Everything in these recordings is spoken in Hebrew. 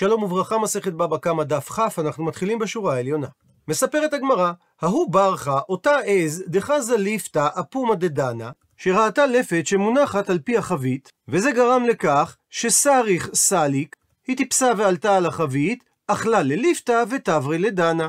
שלום וברכה, מסכת בבא קמא דף כ, אנחנו מתחילים בשורה העליונה. מספרת הגמרא, ההוא ברכה, אותה עז, דחזה ליפתא אפומה דדנה, שראתה לפת שמונחת על פי החבית, וזה גרם לכך שסריך סליק, היא טיפסה ועלתה על החבית, אכלה לליפתא ותברי לדנה.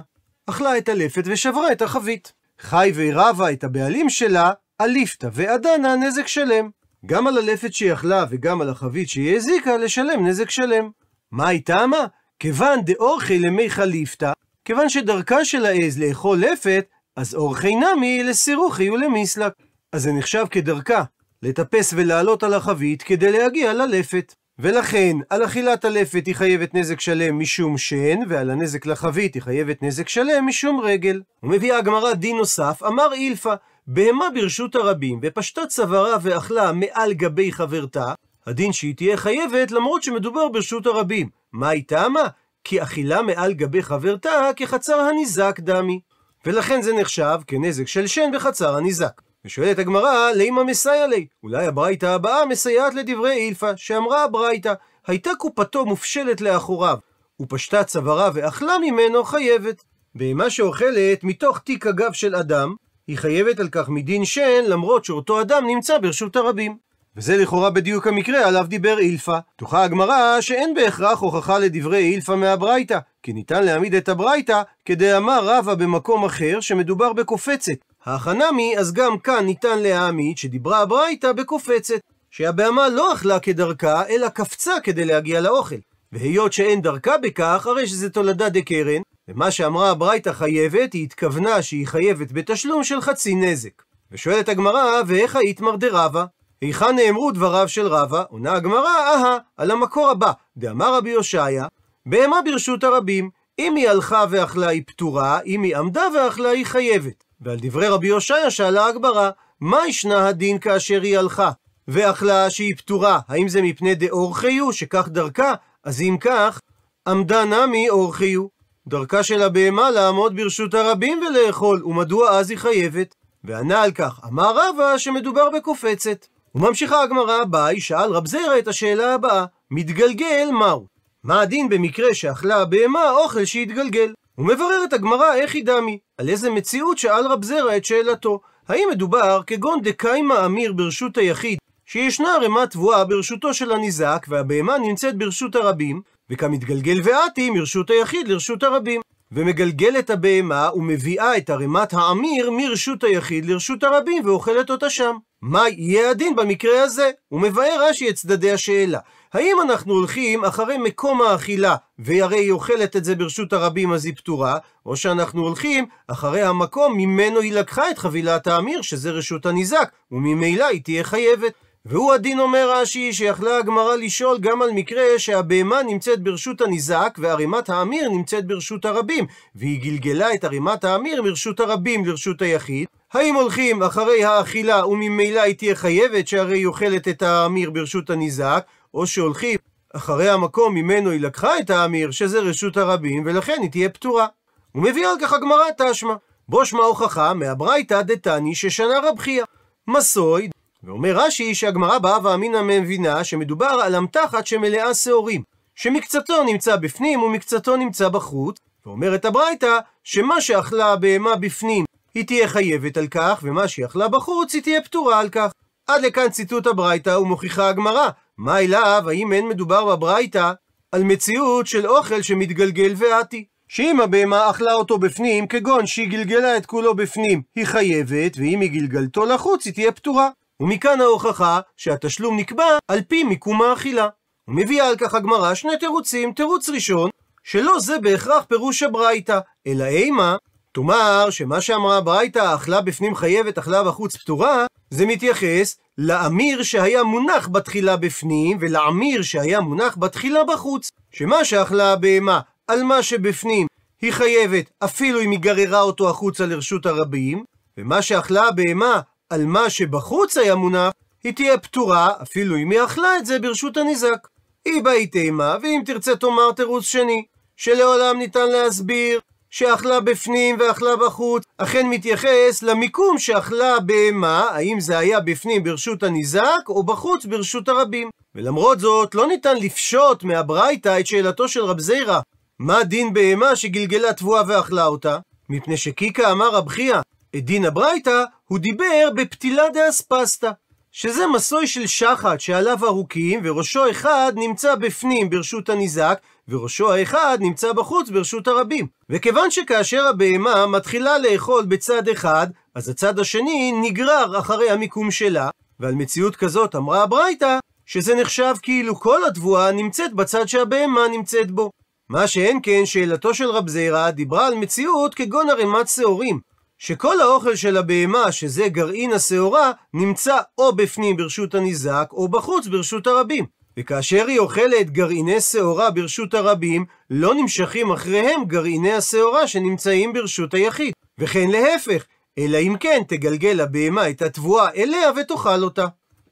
אכלה את הלפת ושברה את החבית. חי ורבה את הבעלים שלה, הליפתא ועדנה נזק שלם. גם על הלפת שהיא אכלה וגם על החבית שהיא הזיקה, לשלם נזק שלם. מה היא טעמה? כיוון דאורכי למי חליפתא, כיוון שדרכה של העז לאכול לפת, אז אורכי נמי לסירוכי ולמיסלק. אז זה נחשב כדרכה, לטפס ולעלות על החבית כדי להגיע ללפת. ולכן, על אכילת הלפת היא חייבת נזק שלם משום שן, ועל הנזק לחבית היא חייבת נזק שלם משום רגל. ומביאה הגמרא דין נוסף, אמר אילפא, בהמה ברשות הרבים, ופשטה צווארה ואכלה מעל גבי חברתה, הדין שהיא תהיה חייבת, למרות שמדובר ברשות הרבים. מה היא טעמה? כי אכילה מעל גבי חברתה כחצר הניזק דמי. ולכן זה נחשב כנזק של שן בחצר הניזק. ושואלת הגמרא, לימה מסייע לי? אולי הברייתא הבאה מסייעת לדברי אילפא, שאמרה הברייתא, הייתה קופתו מופשלת לאחוריו, ופשטה צווארה ואכלה ממנו חייבת. בהמה שאוכלת מתוך תיק הגב של אדם, היא חייבת על כך מדין שן, למרות שאותו אדם נמצא ברשות הרבים. וזה לכאורה בדיוק המקרה עליו דיבר אילפא. תוכה הגמרא שאין בהכרח הוכחה לדברי אילפא מהברייתא, כי ניתן להעמיד את הברייתא כדאמר רבא במקום אחר שמדובר בקופצת. החנמי, אז גם כאן ניתן להעמיד שדיברה הברייתא בקופצת, שהבהמה לא אכלה כדרכה, אלא קפצה כדי להגיע לאוכל. והיות שאין דרכה בכך, הרי שזה תולדה דקרן, ומה שאמרה הברייתא חייבת, היא התכוונה שהיא חייבת בתשלום של חצי נזק. ושואלת הגמרא, ואיך היית מרדרבה? היכן נאמרו דבריו של רבא? עונה הגמרא, אהה, על המקור הבא. דאמר רבי הושעיה, בהמה ברשות הרבים, אם היא הלכה ואכלה היא פטורה, אם היא עמדה ואכלה היא חייבת. ועל דברי רבי הושעיה שאלה הגמרא, מה ישנה הדין כאשר היא הלכה? ואכלה שהיא פטורה, האם זה מפני דאורחיו, שכך דרכה? אז אם כך, עמדה נמי אורחיו. דרכה של הבהמה לעמוד ברשות הרבים ולאכול, ומדוע אז היא חייבת? וענה על כך, אמר רבא שמדובר בקופצת. וממשיכה הגמרא הבאה, היא שאל רב זרע את השאלה הבאה, מתגלגל מהו? מה הדין במקרה שאכלה הבהמה אוכל שהתגלגל? ומבררת הגמרא איך היא דמי, על איזה מציאות שאל רב זרע את שאלתו. האם מדובר כגון דקיימה אמיר ברשות היחיד, שישנה ערימה תבואה ברשותו של הניזק, והבהמה נמצאת ברשות הרבים, וכמתגלגל ועתי מרשות היחיד לרשות הרבים. ומגלגל את הבהמה ומביאה את ערימת העמיר מרשות היחיד לרשות הרבים ואוכלת אותה שם. מה יהיה הדין במקרה הזה? הוא מבאר רש"י את צדדי השאלה. האם אנחנו הולכים אחרי מקום האכילה, והרי היא אוכלת את זה ברשות הרבים אז היא פטורה, או שאנחנו הולכים אחרי המקום ממנו היא לקחה את חבילת האמיר, שזה רשות הניזק, וממילא היא תהיה חייבת. והוא הדין אומר רש"י שיכלה הגמרא לשאול גם על מקרה שהבהמה נמצאת ברשות הניזק וערימת האמיר נמצאת ברשות הרבים והיא גלגלה את ערימת האמיר מרשות הרבים לרשות היחיד האם הולכים אחרי האכילה וממילא היא תהיה חייבת שהרי היא אוכלת את האמיר ברשות הניזק או שהולכים אחרי המקום ממנו היא לקחה את האמיר שזה רשות הרבים ולכן היא תהיה פטורה מביא על כך הגמרא תשמע בו שמע הוכחה מהברייתא דתני ששנה רבחיה. מסוי ואומר רש"י שהגמרא באה ואמינא מבינה שמדובר על אמתחת שמלאה שעורים, שמקצתו נמצא בפנים ומקצתו נמצא בחוץ, ואומרת הברייתא שמה שאכלה הבהמה בפנים היא תהיה חייבת על כך, ומה שאכלה בחוץ היא תהיה פטורה על כך. עד לכאן ציטוט הברייתא ומוכיחה הגמרא, מה אליו האם אין מדובר בברייתא על מציאות של אוכל שמתגלגל ועטי. שאם הבהמה אכלה אותו בפנים, כגון שהיא גלגלה את כולו בפנים, היא חייבת, ואם היא גלגלתו לחוץ, היא תהיה פטורה. ומכאן ההוכחה שהתשלום נקבע על פי מיקום האכילה. ומביאה על כך הגמרא שני תירוצים, תירוץ ראשון, שלא זה בהכרח פירוש הברייתא, אלא אימה, תאמר שמה שאמרה הברייתא, אכלה בפנים חייבת, אכלה בחוץ פטורה, זה מתייחס לאמיר שהיה מונח בתחילה בפנים, ולאמיר שהיה מונח בתחילה בחוץ. שמה שאכלה הבהמה על מה שבפנים היא חייבת, אפילו אם היא גררה אותו החוצה לרשות הרבים, ומה שאכלה הבהמה על מה שבחוץ היה מונח, היא תהיה פטורה, אפילו אם היא אכלה את זה, ברשות הניזק. היא באי תימה, ואם תרצה תאמר תירוץ שני, שלעולם ניתן להסביר שאכלה בפנים ואכלה בחוץ, אכן מתייחס למיקום שאכלה בהמה, האם זה היה בפנים ברשות הניזק או בחוץ ברשות הרבים. ולמרות זאת, לא ניתן לפשוט מהברייתא את שאלתו של רב זירא, מה דין בהמה שגלגלה תבואה ואכלה אותה? מפני שקיקה אמר רב חייא, את דין הברייתא הוא דיבר בפתילה דאספסטה, שזה מסוי של שחת שעליו ארוכים, וראשו אחד נמצא בפנים ברשות הניזק, וראשו האחד נמצא בחוץ ברשות הרבים. וכיוון שכאשר הבהמה מתחילה לאכול בצד אחד, אז הצד השני נגרר אחרי המיקום שלה, ועל מציאות כזאת אמרה הברייתא, שזה נחשב כאילו כל התבואה נמצאת בצד שהבהמה נמצאת בו. מה שאין כן, שאלתו של רב זירא דיברה על מציאות כגון ערימת שעורים, שכל האוכל של הבהמה, שזה גרעין השעורה, נמצא או בפנים ברשות הניזק, או בחוץ ברשות הרבים. וכאשר היא אוכלת גרעיני שעורה ברשות הרבים, לא נמשכים אחריהם גרעיני השעורה שנמצאים ברשות היחיד. וכן להפך, אלא אם כן תגלגל הבהמה את התבואה אליה ותאכל אותה.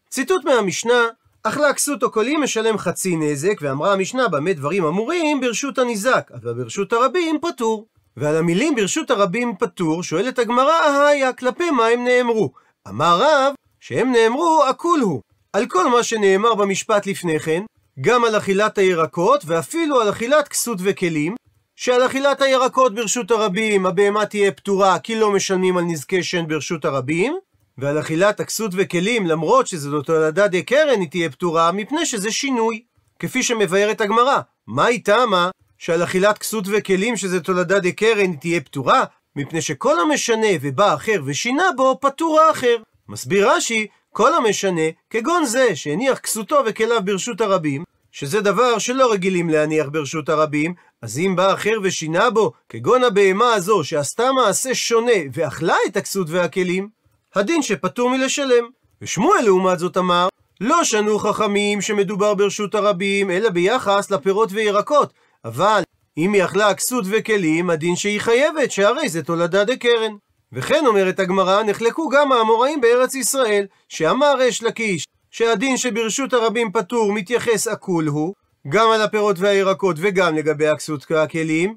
ציטוט מהמשנה, אכלה או קולים משלם חצי נזק, ואמרה המשנה במה דברים אמורים ברשות הניזק, אבל ברשות הרבים פטור. ועל המילים ברשות הרבים פטור, שואלת הגמרא, היה, כלפי מה הם נאמרו? אמר רב, שהם נאמרו, הכול הוא. על כל מה שנאמר במשפט לפני כן, גם על אכילת הירקות, ואפילו על אכילת כסות וכלים, שעל אכילת הירקות ברשות הרבים, הבהמה תהיה פטורה, כי לא משלמים על נזקי שן ברשות הרבים, ועל אכילת הכסות וכלים, למרות שזו תולדה דה קרן, היא תהיה פטורה, מפני שזה שינוי. כפי שמבארת הגמרא, היא תמה? שעל אכילת כסות וכלים, שזה תולדה דקרן, תהיה פטורה, מפני שכל המשנה ובא אחר ושינה בו, פטור האחר. מסביר רש"י, כל המשנה, כגון זה שהניח כסותו וכליו ברשות הרבים, שזה דבר שלא רגילים להניח ברשות הרבים, אז אם בא אחר ושינה בו, כגון הבהמה הזו שעשתה מעשה שונה ואכלה את הכסות והכלים, הדין שפטור מלשלם. ושמואל לעומת זאת אמר, לא שנו חכמים שמדובר ברשות הרבים, אלא ביחס לפירות וירקות, אבל אם היא אכלה כסות וכלים, הדין שהיא חייבת, שהרי זה תולדה דקרן. וכן אומרת הגמרא, נחלקו גם האמוראים בארץ ישראל, שאמר ריש לקיש, שהדין שברשות הרבים פטור מתייחס אקול הוא, גם על הפירות והירקות וגם לגבי הכסות והכלים.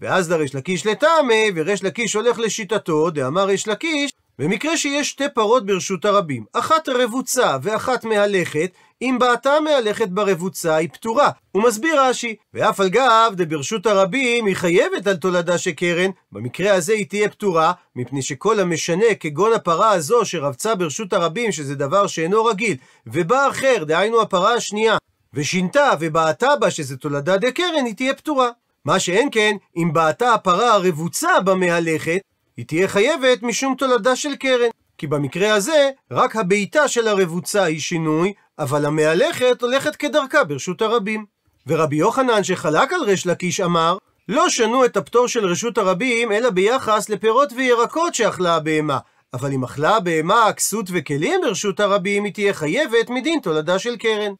ואז דריש לקיש לטעמי, וריש לקיש הולך לשיטתו, דאמר ריש לקיש, במקרה שיש שתי פרות ברשות הרבים, אחת רבוצה ואחת מהלכת, אם בעתה מהלכת ברבוצה היא פטורה. הוא מסביר רש"י, ואף על גב דברשות הרבים היא חייבת על תולדה שקרן, במקרה הזה היא תהיה פטורה, מפני שכל המשנה כגון הפרה הזו שרבצה ברשות הרבים, שזה דבר שאינו רגיל, ובא אחר, דהיינו הפרה השנייה, ושינתה ובעתה בה, שזה תולדה דקרן, היא תהיה פטורה. מה שאין כן, אם בעתה הפרה הרבוצה במהלכת, היא תהיה חייבת משום תולדה של קרן. כי במקרה הזה, רק הבעיטה של הרבוצה היא שינוי, אבל המהלכת הולכת כדרכה ברשות הרבים. ורבי יוחנן שחלק על ריש לקיש אמר, לא שנו את הפטור של רשות הרבים, אלא ביחס לפירות וירקות שאכלה הבהמה. אבל אם אכלה הבהמה כסות וכלים ברשות הרבים, היא תהיה חייבת מדין תולדה של קרן.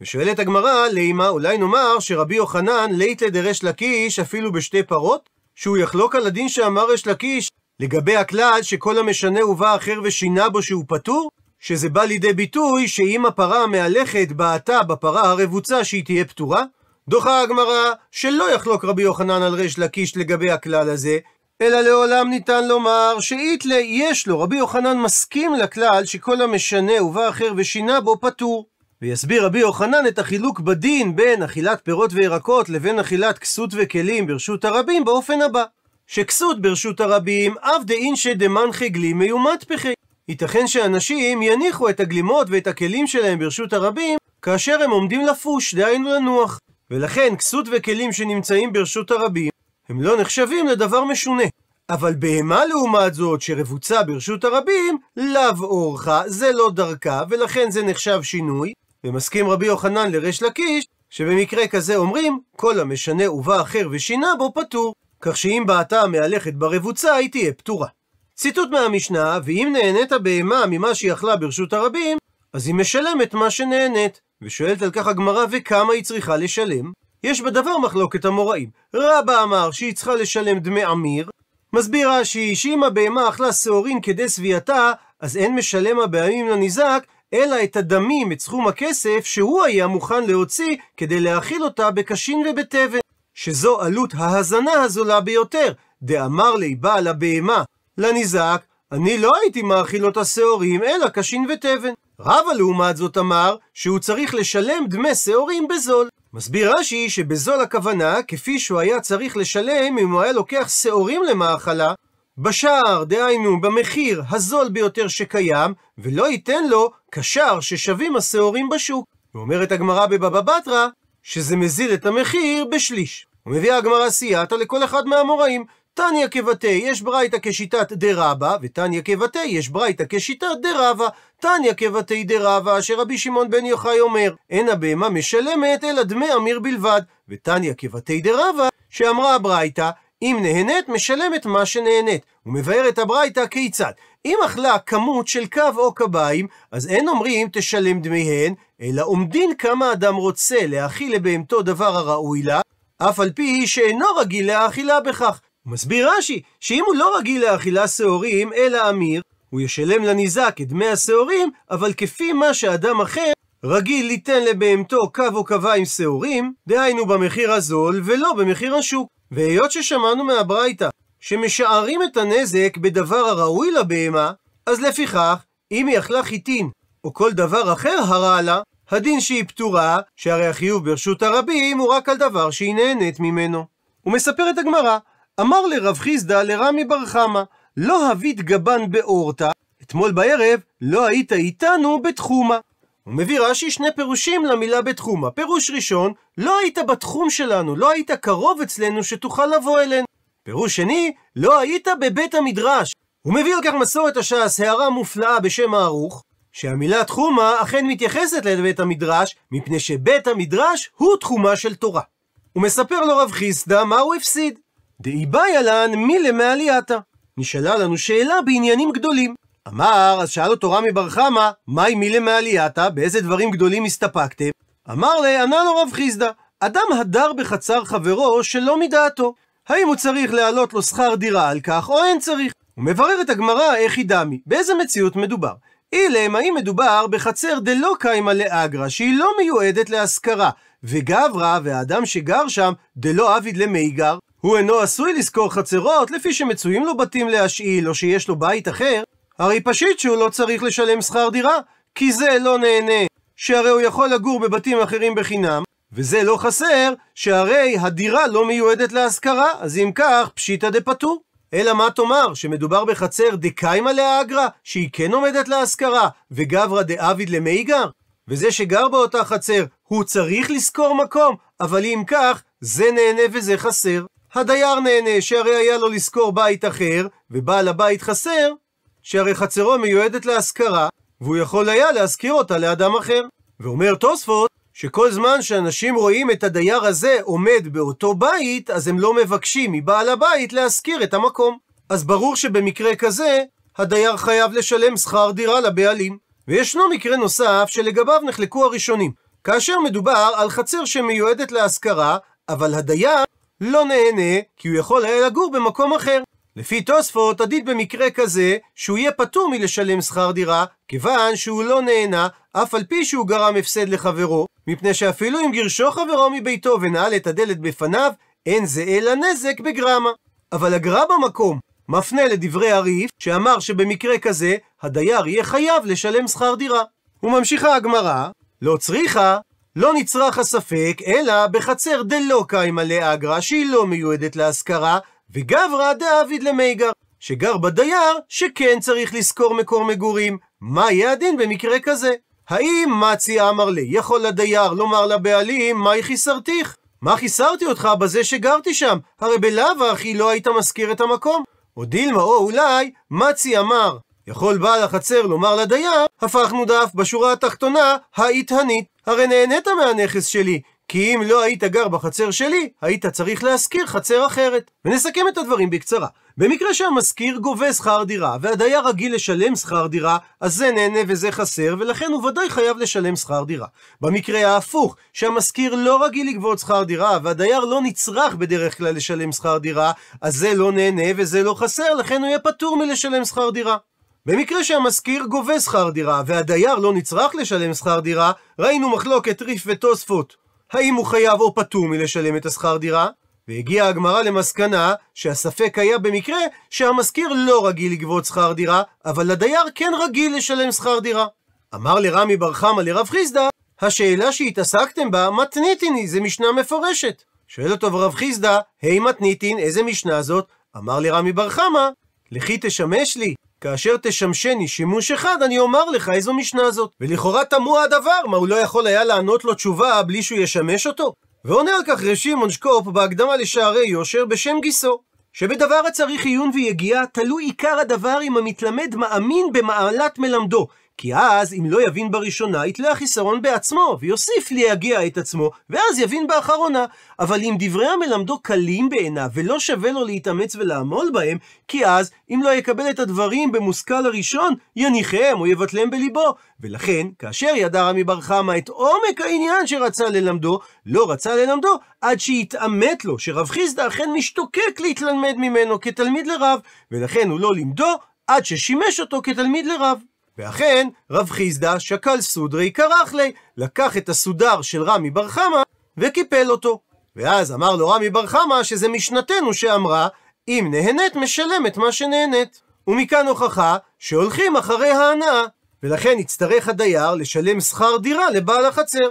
ושואלת הגמרא, לימה, אולי נאמר שרבי יוחנן לית לדרש לקיש אפילו בשתי פרות? שהוא יחלוק על הדין שאמר ריש לקיש, לגבי הכלל שכל המשנה ובא אחר ושינה בו שהוא פטור, שזה בא לידי ביטוי שאם הפרה המהלכת בעטה בפרה הרבוצה שהיא תהיה פטורה, דוחה הגמרא שלא יחלוק רבי יוחנן על ריש לקיש לגבי הכלל הזה, אלא לעולם ניתן לומר שאיתלה יש לו, רבי יוחנן מסכים לכלל שכל המשנה ובא אחר ושינה בו פטור. ויסביר רבי יוחנן את החילוק בדין בין אכילת פירות וירקות לבין אכילת כסות וכלים ברשות הרבים באופן הבא. שכסות ברשות הרבים, אף דאינשי דמנחי מיומת פחי. ייתכן שאנשים יניחו את הגלימות ואת הכלים שלהם ברשות הרבים, כאשר הם עומדים לפוש, דהיינו לנוח. ולכן כסות וכלים שנמצאים ברשות הרבים, הם לא נחשבים לדבר משונה. אבל בהמה לעומת זאת שרבוצה ברשות הרבים, לאו אורחה, זה לא דרכה, ולכן זה נחשב שינוי. ומסכים רבי יוחנן לריש לקיש, שבמקרה כזה אומרים, כל המשנה ובא אחר ושינה בו פטור. כך שאם בעתה המהלכת ברבוצה, היא תהיה פטורה. ציטוט מהמשנה, ואם נהנית בהמה ממה שהיא אכלה ברשות הרבים, אז היא משלמת מה שנהנית. ושואלת על כך הגמרא, וכמה היא צריכה לשלם? יש בדבר מחלוקת המוראים. רבא אמר שהיא צריכה לשלם דמי עמיר. מסביר רש"י, שאם הבהמה אכלה שעורים כדי שביעתה, אז אין משלם הבעמים לניזק, אלא את הדמים, את סכום הכסף, שהוא היה מוכן להוציא כדי להאכיל אותה בקשין ובתבן. שזו עלות ההזנה הזולה ביותר, דאמר לי בעל הבהמה, לנזעק, אני לא הייתי מאכיל אותה שעורים, אלא קשין ותבן. רבא לעומת זאת אמר שהוא צריך לשלם דמי שעורים בזול. מסביר רש"י שבזול הכוונה, כפי שהוא היה צריך לשלם אם הוא היה לוקח שעורים למאכלה, בשער, דהיינו, במחיר הזול ביותר שקיים, ולא ייתן לו קשר ששווים השעורים בשוק. ואומרת הגמרא בבבא בתרא, שזה מזיל את המחיר בשליש. ומביאה הגמרא סייעתא לכל אחד מהאמוראים. תניא כבתי יש ברייתא כשיטת דה רבא, ותניא כבתי יש ברייתא כשיטת דה רבא. תניא כבתי דה רבא, אשר רבי שמעון בן יוחאי אומר, אין הבהמה משלמת אלא דמי אמיר בלבד. ותניא כבתי דה רבא, שאמרה הברייתא, אם נהנית, משלמת מה שנהנית. ומבאר את הברייתא כיצד. אם אכלה כמות של קו או קביים, אז אין אומרים תשלם דמיהן, אלא עומדין כמה אדם רוצה להאכיל לבהמתו דבר הראוי לה, אף על פי שאינו רגיל לאכילה בכך. מסביר רש"י, שאם הוא לא רגיל לאכילה שעורים, אלא אמיר, הוא ישלם לניזק את דמי השעורים, אבל כפי מה שאדם אחר רגיל ליתן לבהמתו קו או עם שעורים, דהיינו במחיר הזול ולא במחיר השוק. והיות ששמענו מהברייתא שמשערים את הנזק בדבר הראוי לבהמה, אז לפיכך, אם היא אכלה חיטין או כל דבר אחר הרע לה, הדין שהיא פטורה, שהרי החיוב ברשות הרבים הוא רק על דבר שהיא נהנית ממנו. ומספרת הגמרא, אמר לרב חיסדא לרמי בר חמא, לא הביט גבן באורתא, אתמול בערב לא היית איתנו בתחומה. הוא מביא רש"י שני פירושים למילה בתחומה. פירוש ראשון, לא היית בתחום שלנו, לא היית קרוב אצלנו שתוכל לבוא אלינו. פירוש שני, לא היית בבית המדרש. הוא מביא על כך מסורת הש"ס, הערה מופלאה בשם הערוך, שהמילה תחומה אכן מתייחסת לבית המדרש, מפני שבית המדרש הוא תחומה של תורה. הוא מספר לו רב חיסדא מה הוא הפסיד. דאי באיה לן מילמעלייתא. נשאלה לנו שאלה בעניינים גדולים. אמר, אז שאל אותו רמי בר חמא, מהי מילמעלייתא? באיזה דברים גדולים הסתפקתם? אמר לה, ענה לו רב חיסדא, אדם הדר בחצר חברו שלא מדעתו. האם הוא צריך להעלות לו שכר דירה על כך, או אין צריך? הוא מברר את הגמרא איך היא דמי, באיזה מציאות מדובר. אילם, האם מדובר בחצר דלא קיימא לאגרא, שהיא לא מיועדת להשכרה, וגברא, והאדם שגר שם, דלא עביד למיגר, הוא אינו עשוי לשכור חצרות, לפי שמצויים לו בתים להשאיל, או שיש לו בית אחר, הרי פשיט שהוא לא צריך לשלם שכר דירה, כי זה לא נהנה. שהרי הוא יכול לגור בבתים אחרים בחינם, וזה לא חסר, שהרי הדירה לא מיועדת להשכרה, אז אם כך, פשיטא דפטור. אלא מה תאמר, שמדובר בחצר דקיימה לאגרא, שהיא כן עומדת להשכרה, וגברא דעביד למיגר? וזה שגר באותה חצר, הוא צריך לשכור מקום, אבל אם כך, זה נהנה וזה חסר. הדייר נהנה, שהרי היה לו לשכור בית אחר, ובעל הבית חסר, שהרי חצרו מיועדת להשכרה, והוא יכול היה להשכיר אותה לאדם אחר. ואומר תוספות, שכל זמן שאנשים רואים את הדייר הזה עומד באותו בית, אז הם לא מבקשים מבעל הבית להשכיר את המקום. אז ברור שבמקרה כזה, הדייר חייב לשלם שכר דירה לבעלים. וישנו מקרה נוסף שלגביו נחלקו הראשונים, כאשר מדובר על חצר שמיועדת להשכרה, אבל הדייר לא נהנה, כי הוא יכול היה לגור במקום אחר. לפי תוספות, עדיף במקרה כזה שהוא יהיה פטור מלשלם שכר דירה, כיוון שהוא לא נהנה, אף על פי שהוא גרם הפסד לחברו, מפני שאפילו אם גירשו חברו מביתו ונעל את הדלת בפניו, אין זה אלא נזק בגרמה. אבל הגרע במקום מפנה לדברי הריף, שאמר שבמקרה כזה, הדייר יהיה חייב לשלם שכר דירה. וממשיכה הגמרא, לא צריכה, לא נצרך הספק, אלא בחצר דלא קיימה לאגרא, שהיא לא מיועדת להשכרה, וגברא דאביד למיגר, שגר בדייר, שכן צריך לשכור מקור מגורים. מה יהיה הדין במקרה כזה? האם מצי אמר לי, יכול הדייר לומר לבעלים, מהי חיסרתיך? מה חיסרתי אותך בזה שגרתי שם? הרי בלאו הכי לא היית מזכיר את המקום. או דילמה, או אולי, מצי אמר, יכול בעל החצר לומר לדייר, הפכנו דף בשורה התחתונה, ההתהנית. הרי נהנית מהנכס שלי, כי אם לא היית גר בחצר שלי, היית צריך להשכיר חצר אחרת. ונסכם את הדברים בקצרה. במקרה שהמשכיר גובה שכר דירה, והדייר רגיל לשלם שכר דירה, אז זה נהנה וזה חסר, ולכן הוא ודאי חייב לשלם שכר דירה. במקרה ההפוך, שהמשכיר לא רגיל לגבות שכר דירה, והדייר לא נצרך בדרך כלל לשלם שכר דירה, אז זה לא נהנה וזה לא חסר, לכן הוא יהיה פטור מלשלם שכר דירה. במקרה שהמשכיר גובה שכר דירה, והדייר לא נצרך לשלם שכר דירה, ראינו מחלוקת ריף ותוספות. האם הוא חייב או פטור מלשלם את השכר דירה? והגיעה הגמרא למסקנה שהספק היה במקרה שהמשכיר לא רגיל לגבות שכר דירה, אבל הדייר כן רגיל לשלם שכר דירה. אמר לרמי בר חמא לרב חיסדא, השאלה שהתעסקתם בה, מתניתיני, זה משנה מפורשת. שואל אותו רב חיסדא, היי מתניתין, איזה משנה זאת? אמר לרמי בר חמא, לכי תשמש לי, כאשר תשמשני שימוש אחד, אני אומר לך איזו משנה זאת. ולכאורה תמוה הדבר, מה הוא לא יכול היה לענות לו תשובה בלי שהוא ישמש אותו? ועונה על כך רשימון שקופ בהקדמה לשערי יושר בשם גיסו, שבדבר הצריך עיון ויגיעה, תלוי עיקר הדבר אם המתלמד מאמין במעלת מלמדו, כי אז, אם לא יבין בראשונה, יתלה החיסרון בעצמו, ויוסיף ליגע את עצמו, ואז יבין באחרונה. אבל אם דברי המלמדו קלים בעיניו, ולא שווה לו להתאמץ ולעמול בהם, כי אז, אם לא יקבל את הדברים במושכל הראשון, יניחם או יבטלם בליבו. ולכן, כאשר ידע רמי בר חמא את עומק העניין שרצה ללמדו, לא רצה ללמדו, עד שהתעמת לו, שרב חיסדא אכן משתוקק להתלמד ממנו כתלמיד לרב, ולכן הוא לא לימדו, עד ששימש אותו כתלמיד לרב. ואכן, רב חיסדא שקל סודרי קרח לי, לקח את הסודר של רמי בר חמא וקיפל אותו. ואז אמר לו רמי בר חמא שזה משנתנו שאמרה, אם נהנית משלמת מה שנהנית. ומכאן הוכחה שהולכים אחרי ההנאה, ולכן יצטרך הדייר לשלם שכר דירה לבעל החצר.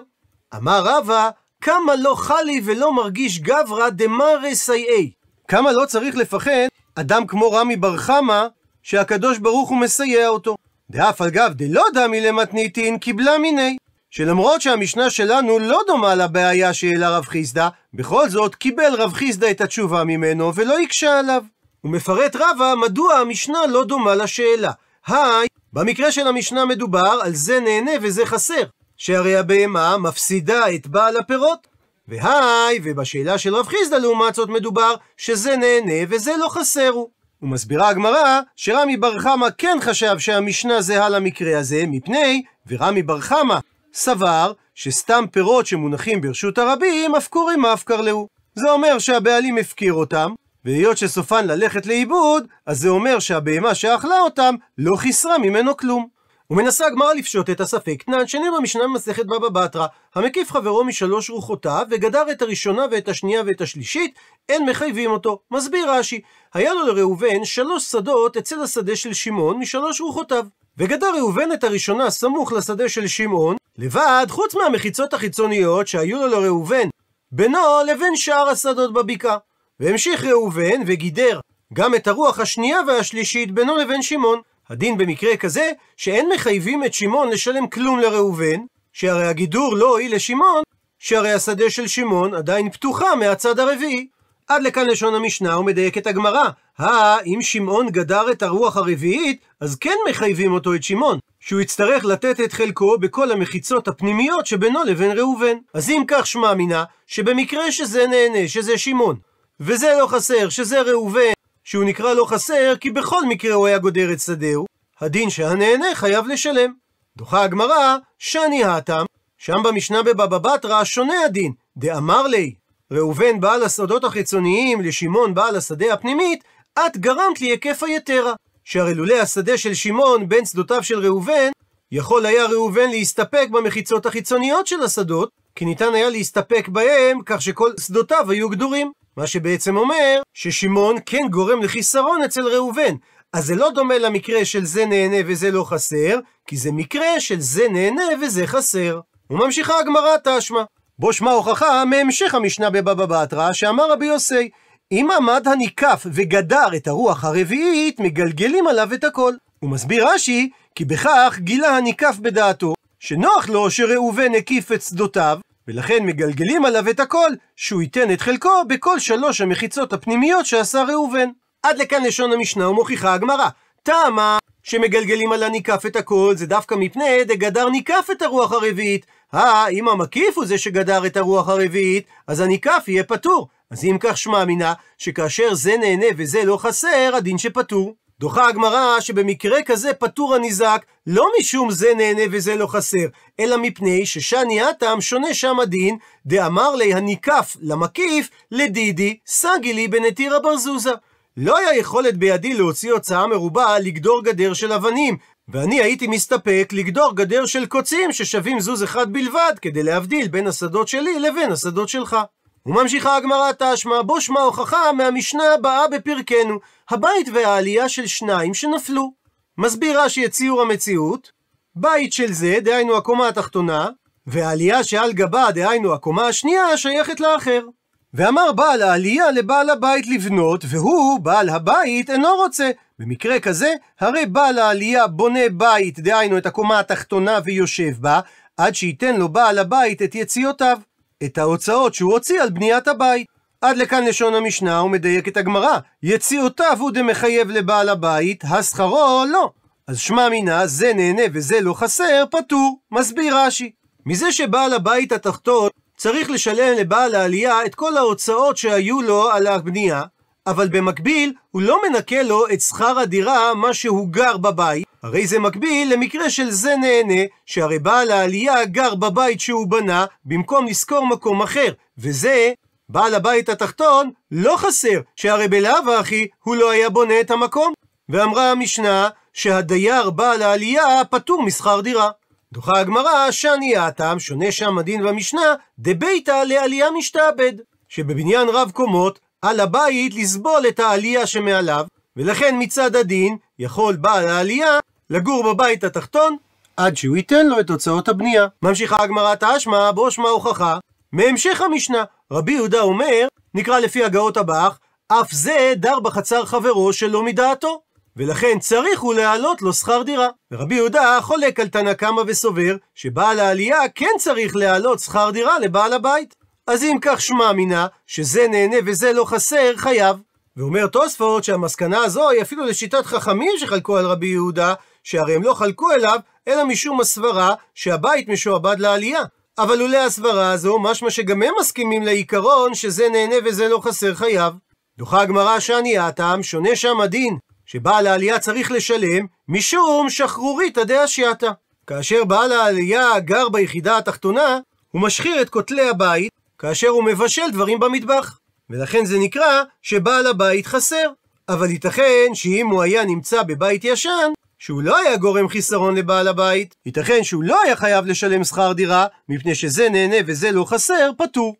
אמר רבא, כמה לא חלי ולא מרגיש גברא דמרי סייעי. כמה לא צריך לפחד אדם כמו רמי בר חמא, שהקדוש ברוך הוא מסייע אותו. דאף גב דלא דמי למתניתין קיבלה מיני. שלמרות שהמשנה שלנו לא דומה לבעיה שהעלה רב חיסדא, בכל זאת קיבל רב חיסדא את התשובה ממנו ולא הקשה עליו. מפרט רבא מדוע המשנה לא דומה לשאלה. היי, במקרה של המשנה מדובר על זה נהנה וזה חסר, שהרי הבהמה מפסידה את בעל הפירות. והי, ובשאלה של רב חיסדא לעומת זאת מדובר שזה נהנה וזה לא חסר הוא. ומסבירה הגמרא שרמי בר חמא כן חשב שהמשנה זהה למקרה הזה, מפני ורמי בר חמא סבר שסתם פירות שמונחים ברשות הרבים, קוראים אף קרלאו. זה אומר שהבעלים הפקיר אותם, והיות שסופן ללכת לאיבוד, אז זה אומר שהבהמה שאכלה אותם לא חיסרה ממנו כלום. ומנסה הגמרא לפשוט את הספק תנן שנאמר במשנה במסכת בבא בתרא, המקיף חברו משלוש רוחותיו, וגדר את הראשונה ואת השנייה ואת השלישית, אין מחייבים אותו. מסביר רש"י, היה לו לראובן שלוש שדות אצל השדה של שמעון משלוש רוחותיו. וגדר ראובן את הראשונה סמוך לשדה של שמעון, לבד, חוץ מהמחיצות החיצוניות שהיו לו לראובן, בינו לבין שאר השדות בבקעה. והמשיך ראובן וגידר גם את הרוח השנייה והשלישית בינו לבין שמעון. הדין במקרה כזה, שאין מחייבים את שמעון לשלם כלום לראובן, שהרי הגידור לא הועיל לשמעון, שהרי השדה של שמעון עדיין פתוחה מהצד הרביעי. עד לכאן לשון המשנה ומדייקת הגמרא. הא, אם שמעון גדר את הרוח הרביעית, אז כן מחייבים אותו את שמעון, שהוא יצטרך לתת את חלקו בכל המחיצות הפנימיות שבינו לבין ראובן. אז אם כך שמע מינה, שבמקרה שזה נהנה, שזה שמעון, וזה לא חסר, שזה ראובן, שהוא נקרא לא חסר, כי בכל מקרה הוא היה גודר את שדהו, הדין שהנהנה חייב לשלם. דוחה הגמרא, שאני האטם, שם במשנה בבבא בתרא שונה הדין, דאמר לי, ראובן בעל השדות החיצוניים לשמעון בעל השדה הפנימית, את גרמת לי היקף היתרה. שהרי לולא השדה של שמעון בין שדותיו של ראובן, יכול היה ראובן להסתפק במחיצות החיצוניות של השדות, כי ניתן היה להסתפק בהם כך שכל שדותיו היו גדורים. מה שבעצם אומר ששמעון כן גורם לחיסרון אצל ראובן. אז זה לא דומה למקרה של זה נהנה וזה לא חסר, כי זה מקרה של זה נהנה וזה חסר. וממשיכה הגמרא תשמע. בו שמע הוכחה מהמשך המשנה בבבא בתרא, שאמר רבי יוסי, אם עמד הניקף וגדר את הרוח הרביעית, מגלגלים עליו את הכל. הוא מסביר רש"י, כי בכך גילה הניקף בדעתו, שנוח לו שראובן הקיף את שדותיו, ולכן מגלגלים עליו את הכל, שהוא ייתן את חלקו בכל שלוש המחיצות הפנימיות שעשה ראובן. עד לכאן לשון המשנה ומוכיחה הגמרא. טעמה שמגלגלים על הניקף את הכל, זה דווקא מפני דגדר ניקף את הרוח הרביעית. אה, אם המקיף הוא זה שגדר את הרוח הרביעית, אז הניקף יהיה פטור. אז אם כך שמע מינה, שכאשר זה נהנה וזה לא חסר, הדין שפטור. דוחה הגמרא שבמקרה כזה פטור הניזק לא משום זה נהנה וזה לא חסר, אלא מפני ששני הטעם שונה שם הדין, דאמר לי הניקף למקיף, לדידי סגי לי בנתיר הברזוזה. לא היה יכולת בידי להוציא הוצאה מרובה לגדור גדר של אבנים, ואני הייתי מסתפק לגדור גדר של קוצים ששווים זוז אחד בלבד, כדי להבדיל בין השדות שלי לבין השדות שלך. וממשיכה הגמרא תשמע, בו שמע הוכחה מהמשנה הבאה בפרקנו, הבית והעלייה של שניים שנפלו. מסביר רש"י את ציור המציאות, בית של זה, דהיינו הקומה התחתונה, והעלייה שעל גבה, דהיינו הקומה השנייה, שייכת לאחר. ואמר בעל העלייה לבעל הבית לבנות, והוא, בעל הבית, אינו רוצה. במקרה כזה, הרי בעל העלייה בונה בית, דהיינו את הקומה התחתונה ויושב בה, עד שייתן לו בעל הבית את יציאותיו. את ההוצאות שהוא הוציא על בניית הבית. עד לכאן לשון המשנה את הגמרא, יציאותיו הוא דמחייב לבעל הבית, השכרו לא. אז שמע מינה, זה נהנה וזה לא חסר, פטור. מסביר רש"י. מזה שבעל הבית התחתון צריך לשלם לבעל העלייה את כל ההוצאות שהיו לו על הבנייה, אבל במקביל הוא לא מנקה לו את שכר הדירה, מה שהוא גר בבית, הרי זה מקביל למקרה של זה נהנה, שהרי בעל העלייה גר בבית שהוא בנה, במקום לשכור מקום אחר, וזה, בעל הבית התחתון, לא חסר, שהרי בלאו הכי, הוא לא היה בונה את המקום. ואמרה המשנה, שהדייר בעל העלייה פטור משכר דירה. דוחה הגמרא, שאני האטם, שונה שם הדין והמשנה, דביתא לעלייה משתעבד, שבבניין רב קומות, על הבית לסבול את העלייה שמעליו, ולכן מצד הדין, יכול בעל העלייה לגור בבית התחתון עד שהוא ייתן לו את הוצאות הבנייה. ממשיכה הגמרת האשמה, בו באושמע הוכחה. מהמשך המשנה, רבי יהודה אומר, נקרא לפי הגאות הבאך, אף זה דר בחצר חברו שלא מדעתו, ולכן צריך הוא להעלות לו שכר דירה. ורבי יהודה חולק על תנא קמא וסובר, שבעל העלייה כן צריך להעלות שכר דירה לבעל הבית. אז אם כך שמע מינה, שזה נהנה וזה לא חסר, חייב. ואומר תוספות שהמסקנה הזו היא אפילו לשיטת חכמים שחלקו על רבי יהודה, שהרי הם לא חלקו אליו, אלא משום הסברה שהבית משועבד לעלייה. אבל לולא הסברה הזו, משמע שגם הם מסכימים לעיקרון שזה נהנה וזה לא חסר חייו. דוחה הגמרא שאני אתם, שונה שם הדין, שבעל העלייה צריך לשלם משום שחרורית הדעה שיעתה. כאשר בעל העלייה גר ביחידה התחתונה, הוא משחיר את כותלי הבית, כאשר הוא מבשל דברים במטבח. ולכן זה נקרא שבעל הבית חסר. אבל ייתכן שאם הוא היה נמצא בבית ישן, שהוא לא היה גורם חיסרון לבעל הבית, ייתכן שהוא לא היה חייב לשלם שכר דירה, מפני שזה נהנה וזה לא חסר, פטור.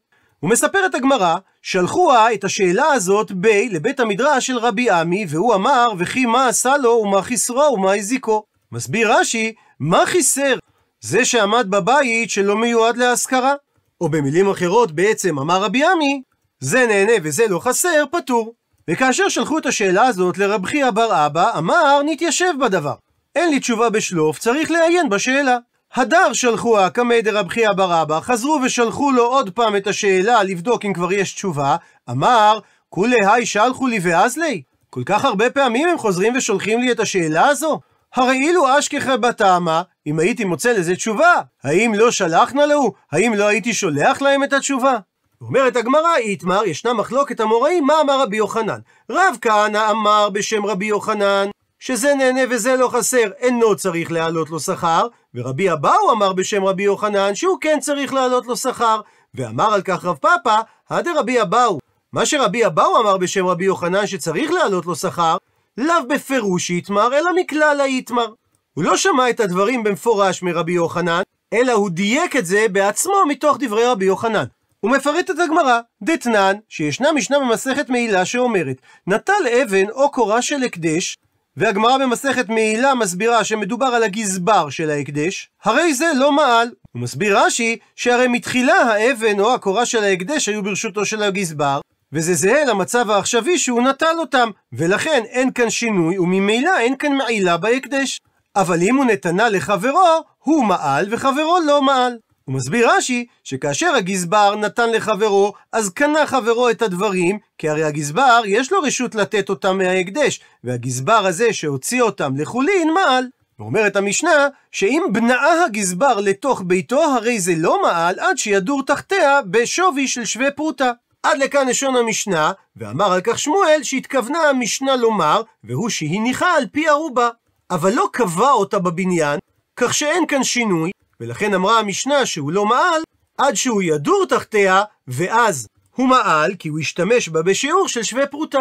את הגמרא, שלחוה את השאלה הזאת בי לבית המדרש של רבי עמי, והוא אמר, וכי מה עשה לו ומה חיסרו ומה הזיקו. מסביר רש"י, מה חיסר? זה שעמד בבית שלא מיועד להשכרה. או במילים אחרות, בעצם אמר רבי עמי, זה נהנה וזה לא חסר, פטור. וכאשר שלחו את השאלה הזאת לרב חייא בר אבא, אמר, נתיישב בדבר. אין לי תשובה בשלוף, צריך לעיין בשאלה. הדר שלחו הקמי דרב חייא בר אבא, חזרו ושלחו לו עוד פעם את השאלה לבדוק אם כבר יש תשובה, אמר, כולי היי שלחו לי ואז לי? כל כך הרבה פעמים הם חוזרים ושולחים לי את השאלה הזו? הרי אילו אשכחה בתמה, אם הייתי מוצא לזה תשובה, האם לא שלחנה לו? האם לא הייתי שולח להם את התשובה? אומרת הגמרא, איתמר, ישנה מחלוקת המוראים, מה אמר רבי יוחנן? רב כהנא אמר בשם רבי יוחנן, שזה נהנה וזה לא חסר, אינו צריך להעלות לו שכר, ורבי אבאו אמר בשם רבי יוחנן, שהוא כן צריך להעלות לו שכר, ואמר על כך רב פאפא, רבי אבאו. מה שרבי אבאו אמר בשם רבי יוחנן שצריך להעלות לו שכר, לאו בפירוש איתמר, אלא מכלל האיתמר. הוא לא שמע את הדברים במפורש מרבי יוחנן, אלא הוא דייק את זה בעצמו מתוך דברי רבי יוחנן. ומפרטת הגמרא, דתנן, שישנה משנה במסכת מעילה שאומרת, נטל אבן או קורה של הקדש, והגמרא במסכת מעילה מסבירה שמדובר על הגזבר של ההקדש, הרי זה לא מעל. הוא מסביר רש"י, שהרי מתחילה האבן או הקורה של ההקדש היו ברשותו של הגזבר, וזה זהה למצב העכשווי שהוא נטל אותם, ולכן אין כאן שינוי, וממילא אין כאן מעילה בהקדש. אבל אם הוא נתנה לחברו, הוא מעל וחברו לא מעל. מסביר רש"י, שכאשר הגזבר נתן לחברו, אז קנה חברו את הדברים, כי הרי הגזבר יש לו רשות לתת אותם מההקדש, והגזבר הזה שהוציא אותם לחולין, מעל. ואומרת המשנה, שאם בנאה הגזבר לתוך ביתו, הרי זה לא מעל עד שידור תחתיה בשווי של שווה פרוטה. עד לכאן לשון המשנה, ואמר על כך שמואל שהתכוונה המשנה לומר, והוא שהניחה על פי ערובה. אבל לא קבע אותה בבניין, כך שאין כאן שינוי, ולכן אמרה המשנה שהוא לא מעל עד שהוא ידור תחתיה, ואז הוא מעל כי הוא השתמש בה בשיעור של שווה פרוטה.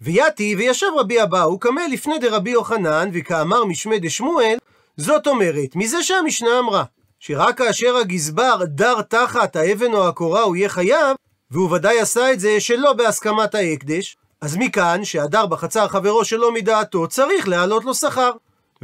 ויתי וישב רבי אבאו קמה לפני דרבי יוחנן וכאמר משמי דשמואל, זאת אומרת, מזה שהמשנה אמרה, שרק כאשר הגזבר דר תחת האבן או הקורה הוא יהיה חייב, והוא ודאי עשה את זה שלא בהסכמת ההקדש, אז מכאן שהדר בחצר חברו שלא מדעתו צריך להעלות לו שכר.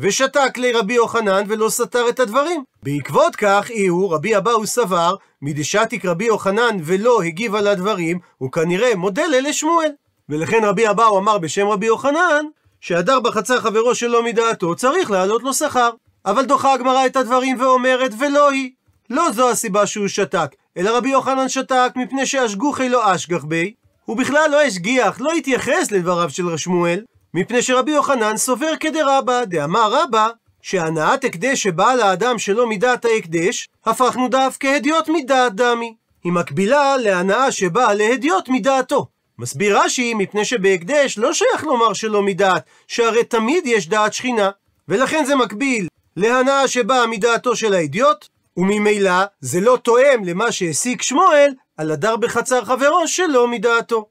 ושתק לרבי יוחנן ולא סתר את הדברים. בעקבות כך, אי הוא, רבי אבאו סבר, מדשתיק רבי יוחנן ולא הגיב על הדברים, הוא כנראה מודלה לשמואל. ולכן רבי אבאו אמר בשם רבי יוחנן, שהדר בחצר חברו שלא מדעתו, צריך להעלות לו שכר. אבל דוחה הגמרא את הדברים ואומרת, ולא היא. לא זו הסיבה שהוא שתק, אלא רבי יוחנן שתק מפני שאשגוחי לא אשגח בי. הוא בכלל לא השגיח, לא התייחס לדבריו של שמואל, מפני שרבי יוחנן סובר כדרבא, דאמר רבא, שהנעת הקדש שבאה לאדם שלא מדעת ההקדש, הפכנו דף כהדיוט מדעת דמי. היא מקבילה להנאה שבאה להדיוט מדעתו. מסביר רש"י, מפני שבהקדש לא שייך לומר שלא מדעת, שהרי תמיד יש דעת שכינה. ולכן זה מקביל להנאה שבאה מדעתו של האידיוט, וממילא זה לא תואם למה שהסיק שמואל על הדר בחצר חברו שלא מדעתו.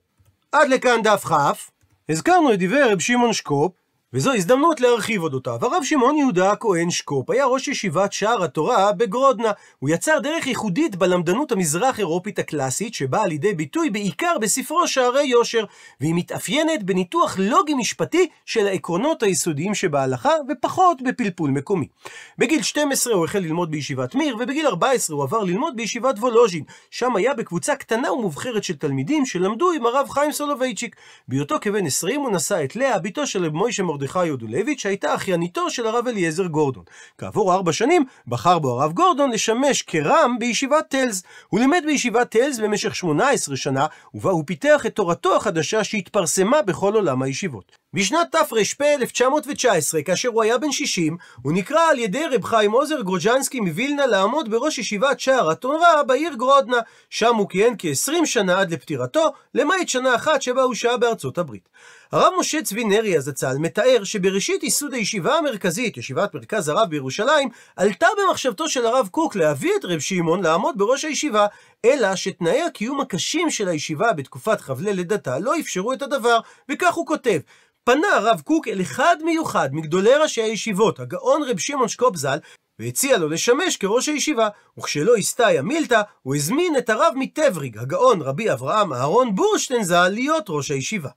עד לכאן דף כ'. הזכרנו את דברי רב שמעון שקופ וזו הזדמנות להרחיב אודותיו. הרב שמעון יהודה הכהן שקופ היה ראש ישיבת שער התורה בגרודנה. הוא יצר דרך ייחודית בלמדנות המזרח-אירופית הקלאסית, שבאה לידי ביטוי בעיקר בספרו שערי יושר, והיא מתאפיינת בניתוח לוגי-משפטי של העקרונות היסודיים שבהלכה, ופחות בפלפול מקומי. בגיל 12 הוא החל ללמוד בישיבת מיר, ובגיל 14 הוא עבר ללמוד בישיבת וולוז'ין. שם היה בקבוצה קטנה ומובחרת של תלמידים שלמדו עם הרב חיים סולובייצ'יק. בהיותו כבן 20 הוא נשא את לאה, בתו של מוישה מרדכי מרדכי יודולביץ', שהייתה אחייניתו של הרב אליעזר גורדון. כעבור ארבע שנים, בחר בו הרב גורדון לשמש כר"ם בישיבת טלז. הוא לימד בישיבת טלז במשך 18 שנה, ובה הוא פיתח את תורתו החדשה שהתפרסמה בכל עולם הישיבות. בשנת תר"פ 1919, כאשר הוא היה בן 60, הוא נקרא על ידי רב חיים עוזר גרוג'נסקי מווילנה לעמוד בראש ישיבת שער התורה בעיר גרודנה. שם הוא כיהן כ-20 שנה עד לפטירתו, למעט שנה אחת שבה הוא שהה בארצות הברית. הרב משה צבי נרי הזצ"ל מתאר שבראשית ייסוד הישיבה המרכזית, ישיבת מרכז הרב בירושלים, עלתה במחשבתו של הרב קוק להביא את רב שמעון לעמוד בראש הישיבה, אלא שתנאי הקיום הקשים של הישיבה בתקופת חבלי לידתה לא אפשרו את הדבר, וכך הוא כותב: פנה הרב קוק אל אחד מיוחד מגדולי ראשי הישיבות, הגאון רב שמעון שקופ ז"ל, והציע לו לשמש כראש הישיבה, וכשלא הסתאי מילתא, הוא הזמין את הרב מטבריג, הגאון רבי אברהם אהרון בורשטיין ז"ל, להיות ראש הישיבה.